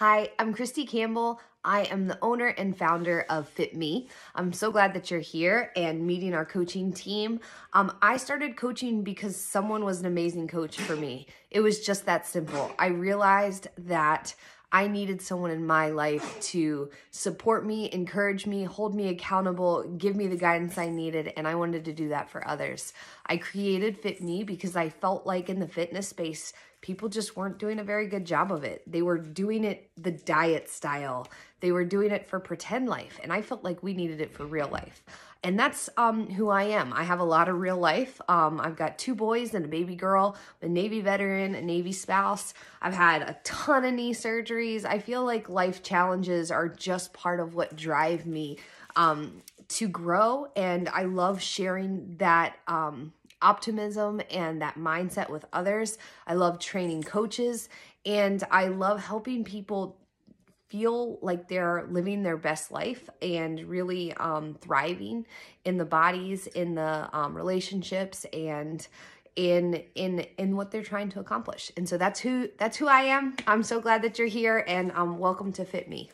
Hi, I'm Christy Campbell. I am the owner and founder of Fit Me. I'm so glad that you're here and meeting our coaching team. Um, I started coaching because someone was an amazing coach for me. It was just that simple. I realized that I needed someone in my life to support me, encourage me, hold me accountable, give me the guidance I needed, and I wanted to do that for others. I created Fit Me because I felt like in the fitness space, people just weren't doing a very good job of it. They were doing it the diet style. They were doing it for pretend life. And I felt like we needed it for real life. And that's um, who I am. I have a lot of real life. Um, I've got two boys and a baby girl, a Navy veteran, a Navy spouse. I've had a ton of knee surgeries. I feel like life challenges are just part of what drive me um, to grow. And I love sharing that um, optimism and that mindset with others. I love training coaches and I love helping people feel like they're living their best life and really um, thriving in the bodies, in the um, relationships, and in in in what they're trying to accomplish. And so that's who that's who I am. I'm so glad that you're here, and um, welcome to Fit Me.